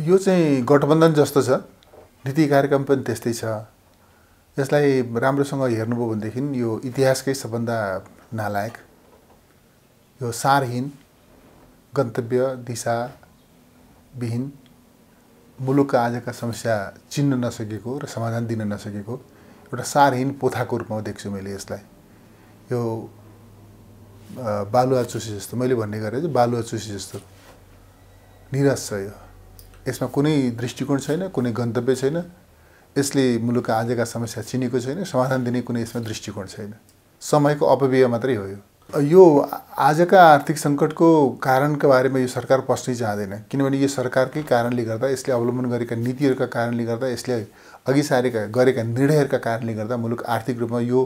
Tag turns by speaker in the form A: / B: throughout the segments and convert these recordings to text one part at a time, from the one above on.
A: यो चाहिँ गठबन्धन जस्तो छ नीति कार्यक्रम पनि त्यस्तै छ यसलाई राम्रोसँग हेर्नुभयो भनेदेखि यो इतिहासकै सबभन्दा नालायक यो सारहीन गन्तव्य दिशा विहीन मुलुकका आजका समस्या चिन्न नसकेको र समाधान दिन नसकेको एउटा सारहीन पोथाको रूपमा देख्छु मैले यसलाई यो बालुवा चुसी जस्तो मैले भन्ने गरेँ चाहिँ बालुवा चुसी जस्तो निराश छ यो यसमा कुनै दृष्टिकोण छैन कुनै गन्तव्य छैन यसले मुलुकका आजका समस्या चिनेको छैन समाधान दिने कुनै यसमा दृष्टिकोण छैन समयको अपव्यय मात्रै हो यो आजका आर्थिक सङ्कटको कारणका बारेमा यो सरकार पस्नै चाहँदैन किनभने यो सरकारकै कारणले गर्दा यसले अवलम्बन गरेका नीतिहरूका कारणले गर्दा यसले अघि सारेका गरेका निर्णयहरूका कारणले गर्दा मुलुक आर्थिक रूपमा यो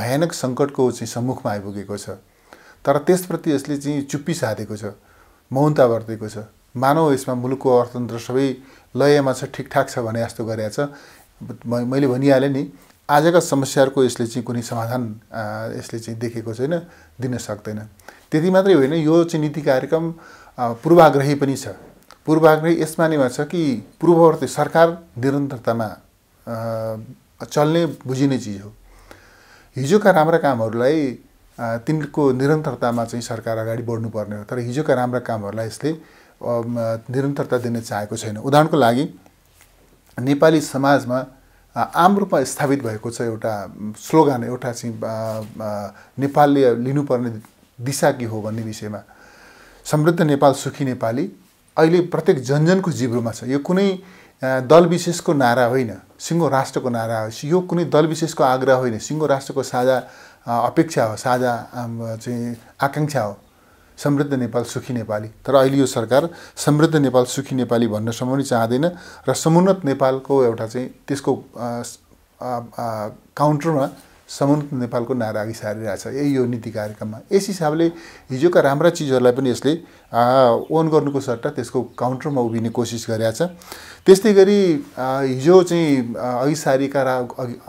A: भयानक सङ्कटको चाहिँ सम्मुखमा आइपुगेको छ तर त्यसप्रति यसले चाहिँ चुप्पी साधेको छ मौनता बर्तेको छ मानव यसमा मुलुकको अर्थतन्त्र सबै लयमा छ ठिकठाक छ भने जस्तो गरेछ मैले भनिहालेँ नि आजका समस्याहरूको यसले चाहिँ कुनै समाधान यसले चाहिँ देखेको छैन दिन सक्दैन त्यति मात्रै होइन यो चाहिँ नीति कार्यक्रम पूर्वाग्रही पनि छ पूर्वाग्रही यस मानेमा छ कि पूर्ववर्ती सरकार निरन्तरतामा चल्ने बुझिने चिज हो हिजोका राम्रा कामहरूलाई तिनको निरन्तरतामा चाहिँ सरकार अगाडि बढ्नुपर्ने हो तर हिजोका राम्रा कामहरूलाई यसले निरन्तरता दिन चाहेको छैन उदाहरणको लागि नेपाली समाजमा आम रूपमा स्थापित भएको छ एउटा स्लोगान एउटा चाहिँ नेपालले लिनुपर्ने दिशा के हो भन्ने विषयमा समृद्ध नेपाल सुखी नेपाली अहिले प्रत्येक जनजनको जिब्रोमा छ यो कुनै दल विशेषको नारा होइन सिङ्गो राष्ट्रको नारा हो यो कुनै दल विशेषको आग्रह होइन सिङ्गो राष्ट्रको साझा अपेक्षा हो साझा चाहिँ आकाङ्क्षा हो समृद्ध नेपाल सुखी नेपाली तर अहिले यो सरकार समृद्ध नेपाल सुखी नेपाली भन्नसम्म पनि चाहँदैन र समुन्नत नेपालको एउटा चाहिँ त्यसको काउन्टरमा समुन्नत नेपालको नारा अघि सारिरहेछ यही यो नीति कार्यक्रममा यस हिसाबले हिजोका राम्रा चिजहरूलाई पनि यसले ओन गर्नुको सट्टा त्यसको काउन्टरमा उभिने कोसिस गरिरहेछ त्यस्तै गरी हिजो चाहिँ अघि सारिएका रा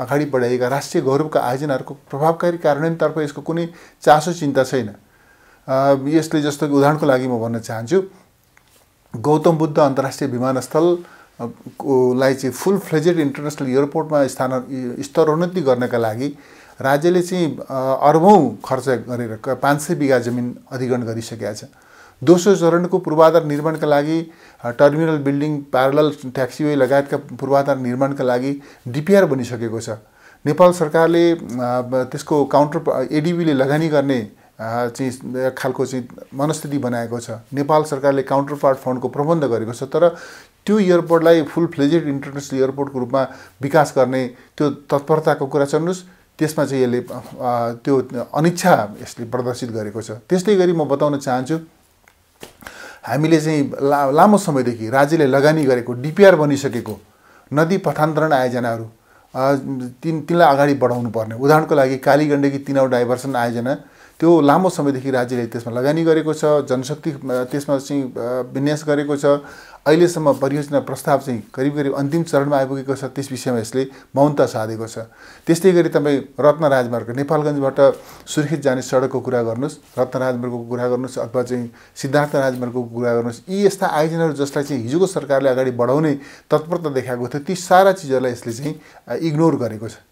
A: अगाडि बढाइएका राष्ट्रिय गौरवका आयोजनाहरूको प्रभावकारी कार्यान्वयनतर्फ यसको कुनै चासो चिन्ता छैन यसले जस्तो कि उदाहरणको लागि म भन्न चाहन्छु गौतम बुद्ध अन्तर्राष्ट्रिय विमानस्थल लाई चाहिँ फुल फ्लेजेड इन्टरनेसनल एयरपोर्टमा स्थान स्तरोन्नति गर्नका लागि राज्यले चाहिँ अर्बौँ खर्च गरेर पाँच सय बिघा जमिन अधिग्रहण गरिसकेका छ दोस्रो चरणको पूर्वाधार निर्माणका लागि टर्मिनल बिल्डिङ प्यारल वे लगायतका पूर्वाधार निर्माणका लागि डिपिआर बनिसकेको छ नेपाल सरकारले त्यसको काउन्टर एडिबीले लगानी गर्ने चाहिँ खालको चाहिँ मनस्थिति बनाएको छ नेपाल सरकारले काउन्टर पार्ट फन्डको प्रबन्ध गरेको छ तर त्यो एयरपोर्टलाई फुल फ्लेजेड इन्टरनेसनल एयरपोर्टको रूपमा विकास गर्ने त्यो तत्परताको कुरा चल्नुहोस् त्यसमा चाहिँ यसले त्यो अनिच्छा यसले प्रदर्शित गरेको छ त्यस्तै गरी म बताउन चाहन्छु हामीले चाहिँ ला लामो समयदेखि राज्यले लगानी गरेको डिपिआर बनिसकेको नदी पठान्तरण आयोजनाहरू तिन तिनलाई अगाडि बढाउनु पर्ने उदाहरणको लागि कालीगण्डकी तिनवटा डाइभर्सन आयोजना त्यो लामो समयदेखि राज्यले त्यसमा लगानी गरेको छ जनशक्ति त्यसमा चाहिँ विन्यास गरेको छ अहिलेसम्म परियोजना प्रस्ताव चाहिँ करिब करिब अन्तिम चरणमा आइपुगेको छ त्यस विषयमा यसले मौनता साधेको छ त्यस्तै गरी तपाईँ रत्न राजमार्ग नेपालगञ्जबाट सुर्खेत जाने सडकको कुरा गर्नुहोस् रत्न राजमार्गको कुरा गर्नुहोस् अथवा चाहिँ सिद्धार्थ राजमार्गको कुरा गर्नुहोस् यी यस्ता आयोजनाहरू जसलाई चाहिँ हिजोको सरकारले अगाडि बढाउने तत्परता देखाएको थियो ती सारा चिजहरूलाई यसले चाहिँ इग्नोर गरेको छ